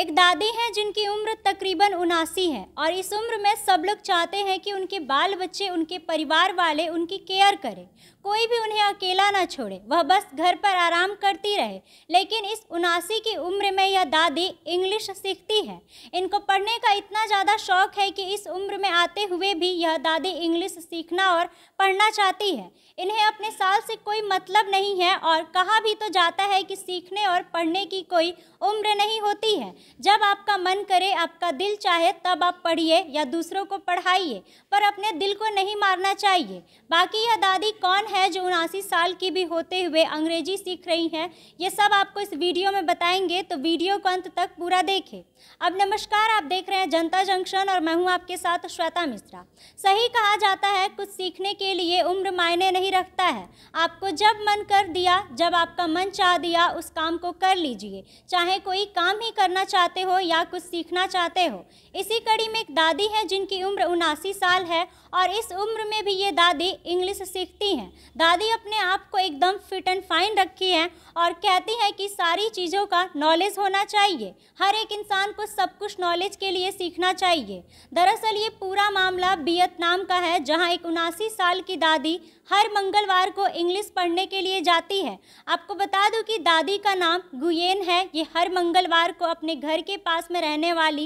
एक दादी हैं जिनकी उम्र तकरीबन उनासी है और इस उम्र में सब लोग चाहते हैं कि उनके बाल बच्चे उनके परिवार वाले उनकी केयर करें कोई भी उन्हें अकेला ना छोड़े वह बस घर पर आराम करती रहे लेकिन इस उनासी की उम्र में यह दादी इंग्लिश सीखती है इनको पढ़ने का इतना ज़्यादा शौक है कि इस उम्र में आते हुए भी यह दादी इंग्लिश सीखना और पढ़ना चाहती है इन्हें अपने साल से कोई मतलब नहीं है और कहा भी तो जाता है कि सीखने और पढ़ने की कोई उम्र नहीं होती है जब आपका मन करे आपका दिल चाहे तब आप पढ़िए या दूसरों को पढ़ाइए पर अपने दिल को नहीं मारना चाहिए बाकी यह दादी कौन है जो उनासी साल की भी होते हुए अंग्रेजी सीख रही हैं ये सब आपको इस वीडियो में बताएंगे तो वीडियो को अंत तक पूरा देखें अब नमस्कार आप देख रहे हैं जनता जंक्शन और मैं हूँ आपके साथ श्वेता मिश्रा सही कहा जाता है कुछ सीखने के लिए उम्र मायने नहीं रखता है आपको जब मन कर दिया जब आपका मन चाह दिया उस काम को कर लीजिए चाहे कोई काम ही करना चाहते हो या कुछ सीखना चाहते हो इसी कड़ी में एक दादी है जिनकी उम्र उनासी साल है और इस उम्र में भी ये दादी इंग्लिश सीखती हैं दादी अपने आप को एकदम फिट एंड फाइन रखी है और कहती है कि सारी चीज़ों का नॉलेज होना चाहिए हर एक इंसान को सब कुछ नॉलेज के लिए सीखना चाहिए दरअसल ये पूरा मामला वियतनाम का है जहाँ एक उनासी साल की दादी हर मंगलवार को इंग्लिश पढ़ने के लिए जाती है आपको बता दूं कि दादी का नाम गुयेन है ये हर मंगलवार को अपने घर घर के पास में रहने वाली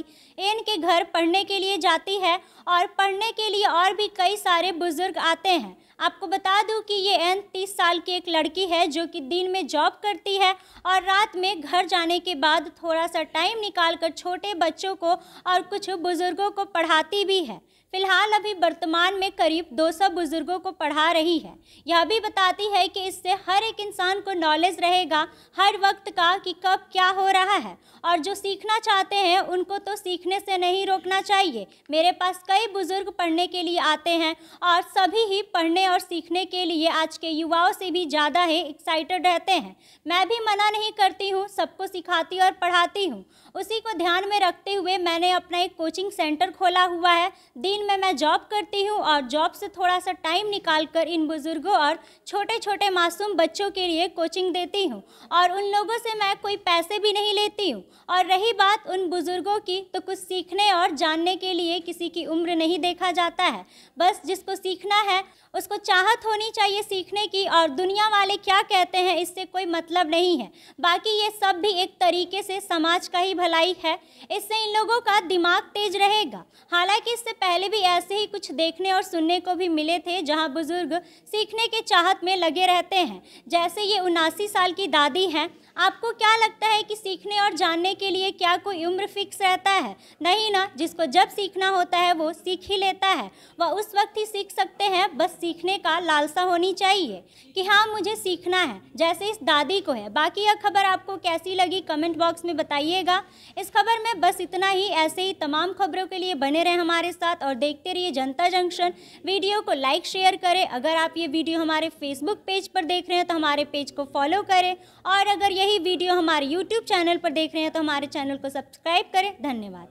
एन के घर पढ़ने के लिए जाती है और पढ़ने के लिए और भी कई सारे बुज़ुर्ग आते हैं आपको बता दूं कि ये एन तीस साल की एक लड़की है जो कि दिन में जॉब करती है और रात में घर जाने के बाद थोड़ा सा टाइम निकाल कर छोटे बच्चों को और कुछ बुज़ुर्गों को पढ़ाती भी है फिलहाल अभी वर्तमान में करीब 200 बुजुर्गों को पढ़ा रही है यह भी बताती है कि इससे हर एक इंसान को नॉलेज रहेगा हर वक्त का कि कब क्या हो रहा है और जो सीखना चाहते हैं उनको तो सीखने से नहीं रोकना चाहिए मेरे पास कई बुजुर्ग पढ़ने के लिए आते हैं और सभी ही पढ़ने और सीखने के लिए आज के युवाओं से भी ज़्यादा ही एक्साइटेड रहते हैं मैं भी मना नहीं करती हूँ सबको सिखाती और पढ़ाती हूँ उसी को ध्यान में रखते हुए मैंने अपना एक कोचिंग सेंटर खोला हुआ है दिन दिन में मैं जॉब करती हूँ और जॉब से थोड़ा सा टाइम निकाल कर इन बुज़ुर्गों और छोटे छोटे मासूम बच्चों के लिए कोचिंग देती हूँ और उन लोगों से मैं कोई पैसे भी नहीं लेती हूँ और रही बात उन बुज़ुर्गों की तो कुछ सीखने और जानने के लिए किसी की उम्र नहीं देखा जाता है बस जिसको सीखना है उसको चाहत होनी चाहिए सीखने की और दुनिया वाले क्या कहते हैं इससे कोई मतलब नहीं है बाकी ये सब भी एक तरीके से समाज का ही भलाई है इससे इन लोगों का दिमाग तेज रहेगा हालांकि इससे पहले भी ऐसे ही कुछ देखने और सुनने को भी मिले थे जहां बुजुर्ग सीखने के चाहत में लगे रहते हैं जैसे ये उनासी साल की दादी हैं आपको क्या लगता है कि सीखने और जानने के लिए क्या कोई उम्र फिक्स रहता है नहीं ना जिसको जब सीखना होता है वो सीख ही लेता है वह उस वक्त ही सीख सकते हैं बस सीखने का लालसा होनी चाहिए कि हाँ मुझे सीखना है जैसे इस दादी को है बाकी यह खबर आपको कैसी लगी कमेंट बॉक्स में बताइएगा इस खबर में बस इतना ही ऐसे ही तमाम खबरों के लिए बने रहें हमारे साथ और देखते रहिए जनता जंक्शन वीडियो को लाइक शेयर करें अगर आप ये वीडियो हमारे फेसबुक पेज पर देख रहे हैं तो हमारे पेज को फॉलो करें और अगर यही वीडियो हमारे यूट्यूब चैनल पर देख रहे हैं तो हमारे चैनल को सब्सक्राइब करें धन्यवाद